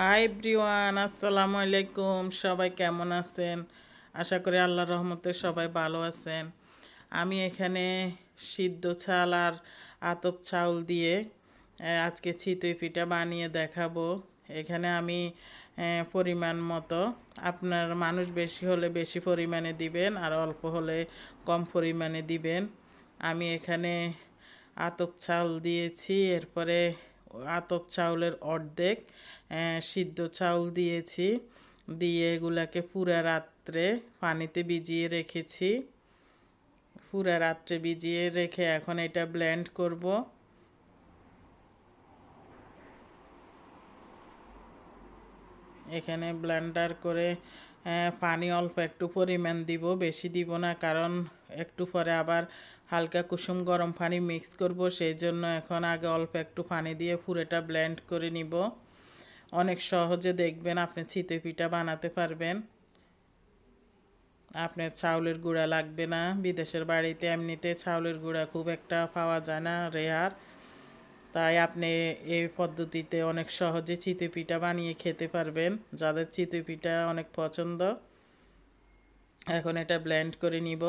high ব্রিওয়ান আসসালামু আলাইকুম সবাই কেমন আছেন আশা করি আল্লাহ রহমতে সবাই ভালো আছেন আমি এখানে সিদ্ধ চাল আর আতপ চাউল দিয়ে আজকে চিতই পিঠা বানিয়ে দেখাবো এখানে আমি পরিমাণ মতো আপনার মানুষ বেশি হলে বেশি পরিমাণে দিবেন আর অল্প হলে কম পরিমাণে দিবেন আমি এখানে আতপ চাল দিয়েছি এরপরে আতপ চাউলের অর্ধেক সিদ্ধ চাউল দিয়েছি দিয়ে এগুলাকে পুরা রাত্রে পানিতে ভিজিয়ে রেখেছি পুরা রাত্রে ভিজিয়ে রেখে এখন এটা ব্লেন্ড করব এখানে ব্লেন্ডার করে পানি অল্প একটু পরিমাণ দিব বেশি দিব না কারণ একটু পরে আবার হালকা কুসুম গরম পানি মিক্স করব সেই জন্য এখন আগে অল্প একটু পানি দিয়ে পুরোটা ব্লেন্ড করে নিব অনেক সহজে দেখবেন আপনি ছিতে পিঠা বানাতে পারবেন আপনার চাউলের গুঁড়া লাগবে না বিদেশের বাড়িতে এমনিতে চাউলের গুঁড়া খুব একটা পাওয়া যায় না রেয়ার তাই আপনি এই পদ্ধতিতে অনেক সহজে চিতে পিঠা বানিয়ে খেতে পারবেন যাদের চিতে পিঠা অনেক পছন্দ এখন এটা ব্লেন্ড করে নিব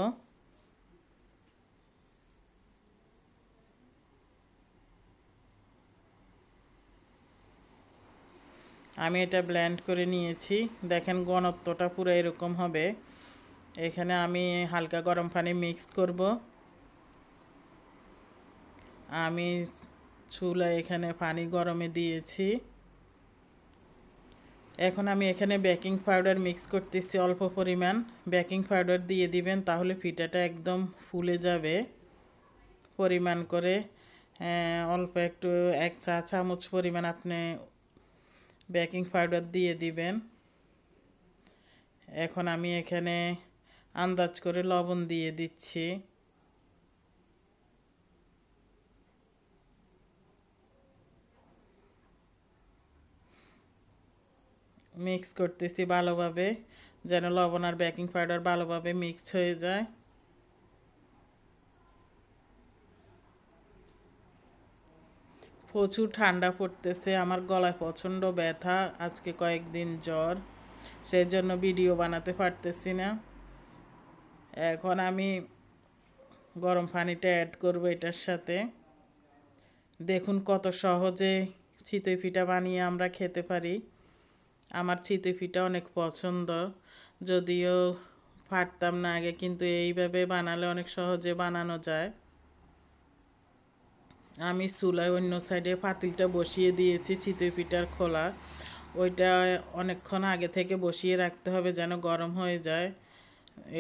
আমি এটা ব্ল্যান্ড করে নিয়েছি দেখেন ঘনত্বটা পুরো এরকম হবে এখানে আমি হালকা গরম পানি মিক্স করব আমি চুলা এখানে পানি গরমে দিয়েছি এখন আমি এখানে বেকিং পাউডার মিক্স করতেছি অল্প পরিমাণ বেকিং পাউডার দিয়ে দিবেন তাহলে পিঠাটা একদম ফুলে যাবে পরিমাণ করে অল্প একটু এক চা চামচ পরিমাণ আপনি বেকিং পাউডার দিয়ে দিবেন এখন আমি এখানে আন্দাজ করে লবণ দিয়ে দিচ্ছি মিক্স করতেছি ভালোভাবে যেন লবণ আর বেকিং পাউডার ভালোভাবে মিক্স হয়ে যায় প্রচুর ঠান্ডা পড়তেছে আমার গলায় প্রচণ্ড ব্যথা আজকে কয়েকদিন জ্বর সেই জন্য ভিডিও বানাতে পারতেছি না এখন আমি গরম পানিটা অ্যাড করব এটার সাথে দেখুন কত সহজে চিতই পিঠা বানিয়ে আমরা খেতে পারি আমার চিতই পিঠা অনেক পছন্দ যদিও ফাটতাম না আগে কিন্তু এইভাবে বানালে অনেক সহজে বানানো যায় আমি চুলায় অন্য সাইডে পাতিলটা বসিয়ে দিয়েছি চিতই পিঠার খোলা ওইটা অনেকক্ষণ আগে থেকে বসিয়ে রাখতে হবে যেন গরম হয়ে যায়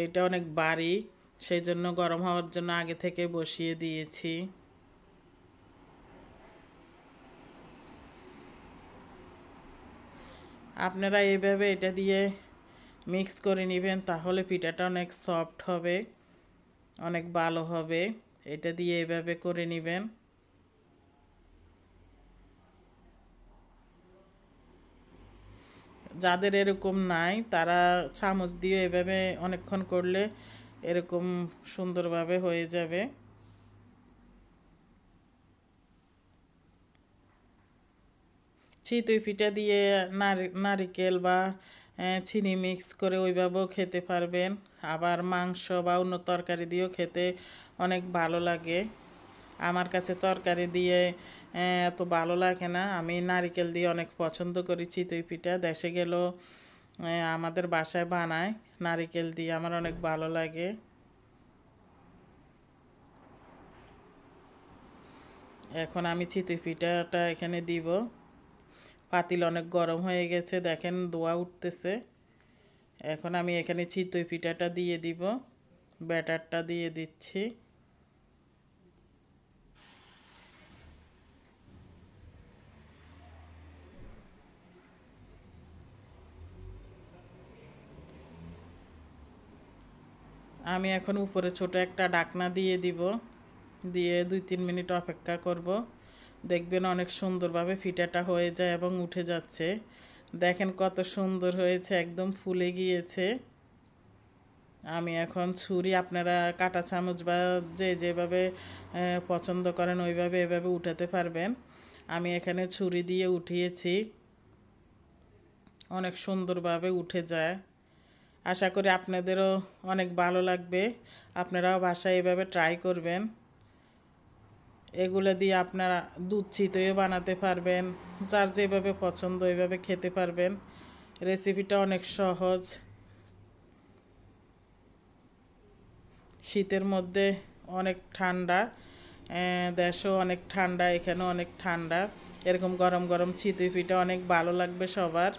এটা অনেক বাড়ি সেই জন্য গরম হওয়ার জন্য আগে থেকে বসিয়ে দিয়েছি আপনারা এইভাবে এটা দিয়ে মিক্স করে নেবেন তাহলে পিঠাটা অনেক সফট হবে অনেক ভালো হবে এটা দিয়ে এভাবে করে নেবেন যাদের এরকম নাই তারা চামচ দিয়ে এভাবে অনেকক্ষণ করলে এরকম সুন্দরভাবে হয়ে যাবে চিতই পিঠা দিয়ে নারিকেল বা চিনি মিক্স করে ওইভাবেও খেতে পারবেন আবার মাংস বা অন্য তরকারি দিয়েও খেতে অনেক ভালো লাগে আমার কাছে তরকারি দিয়ে এত ভালো লাগে না আমি নারিকেল দিয়ে অনেক পছন্দ করি চিতই পিঠা দেশে গেল আমাদের বাসায় বানায় নারিকেল দিয়ে আমার অনেক ভালো লাগে এখন আমি চিতই পিঠাটা এখানে দিব পাতিল অনেক গরম হয়ে গেছে দেখেন দোয়া উঠতেছে এখন আমি এখানে চিতই পিঠাটা দিয়ে দিব ব্যাটারটা দিয়ে দিচ্ছি আমি এখন উপরে ছোট একটা ডাকনা দিয়ে দিব দিয়ে দুই তিন মিনিট অপেক্ষা করব দেখবেন অনেক সুন্দরভাবে ফিটাটা হয়ে যায় এবং উঠে যাচ্ছে দেখেন কত সুন্দর হয়েছে একদম ফুলে গিয়েছে আমি এখন ছুরি আপনারা কাটা চামচ বা যে যেভাবে পছন্দ করেন ওইভাবে এভাবে উঠাতে পারবেন আমি এখানে ছুরি দিয়ে উঠিয়েছি অনেক সুন্দরভাবে উঠে যায় আশা করি আপনাদেরও অনেক ভালো লাগবে আপনারাও বাসায় এভাবে ট্রাই করবেন এগুলো দিয়ে আপনারা দুধ ছিতেও বানাতে পারবেন যার যেভাবে পছন্দ এভাবে খেতে পারবেন রেসিপিটা অনেক সহজ শীতের মধ্যে অনেক ঠান্ডা দেশও অনেক ঠান্ডা এখানেও অনেক ঠান্ডা এরকম গরম গরম ছিতুই পিঠা অনেক ভালো লাগবে সবার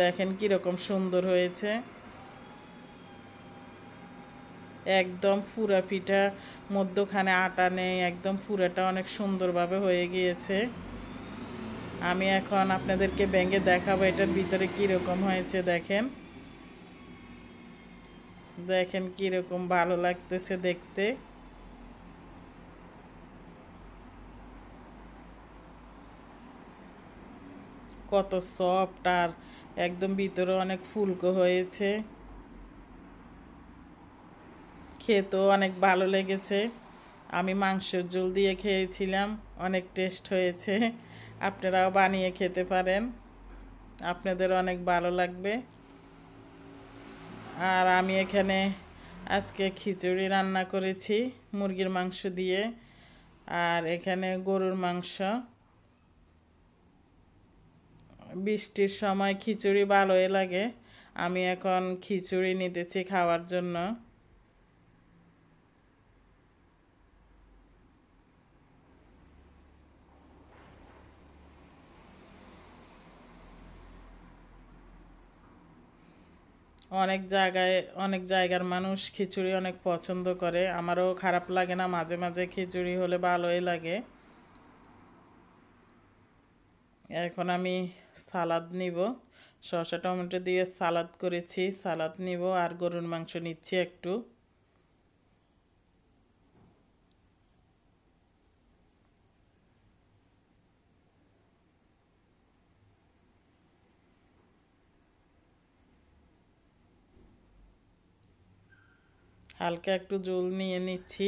দেখেন কীরকম সুন্দর হয়েছে একদম পুরা পিঠা মধ্যখানে আটা নেই একদম পুরাটা অনেক সুন্দরভাবে হয়ে গিয়েছে আমি এখন আপনাদেরকে ব্যাঙ্গে দেখাবো এটার ভিতরে কীরকম হয়েছে দেখেন দেখেন কীরকম ভালো লাগতেছে দেখতে কত সফট আর একদম ভিতরে অনেক ফুলকো হয়েছে খেতেও অনেক ভালো লেগেছে আমি মাংসের ঝোল দিয়ে খেয়েছিলাম অনেক টেস্ট হয়েছে আপনারাও বানিয়ে খেতে পারেন আপনাদের অনেক ভালো লাগবে আর আমি এখানে আজকে খিচুড়ি রান্না করেছি মুরগির মাংস দিয়ে আর এখানে গরুর মাংস বৃষ্টির সময় খিচুড়ি ভালোই লাগে আমি এখন খিচুড়ি নিতেছি খাওয়ার জন্য অনেক জায়গায় অনেক জায়গার মানুষ খিচুড়ি অনেক পছন্দ করে আমারও খারাপ লাগে না মাঝে মাঝে খিচুড়ি হলে ভালোই লাগে এখন আমি সালাদ নিব শসা টমেটো দিয়ে সালাদ করেছি সালাদ নিব আর গরুর মাংস নিচ্ছি একটু হালকা একটু জল নিয়ে নিচ্ছি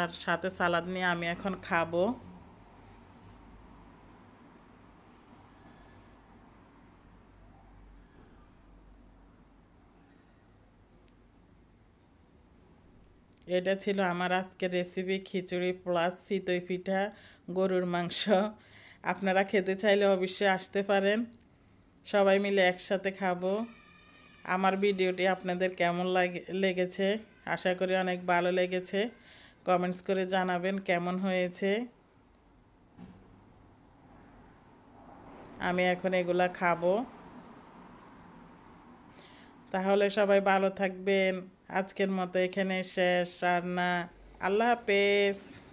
আর সাথে সালাদ নিয়ে আমি এখন খাবো এটা ছিল আমার আজকের রেসিপি খিচুড়ি প্লাস সিতই পিঠা গরুর মাংস আপনারা খেতে চাইলে অবশ্যই আসতে পারেন সবাই মিলে একসাথে খাবো আমার ভিডিওটি আপনাদের কেমন লেগেছে আশা করি অনেক ভালো লেগেছে কমেন্টস করে জানাবেন কেমন হয়েছে আমি এখন এগুলা খাবো তাহলে সবাই ভালো থাকবেন আজকের মতো এখানে শেষ আর না আল্লাহ হাফেজ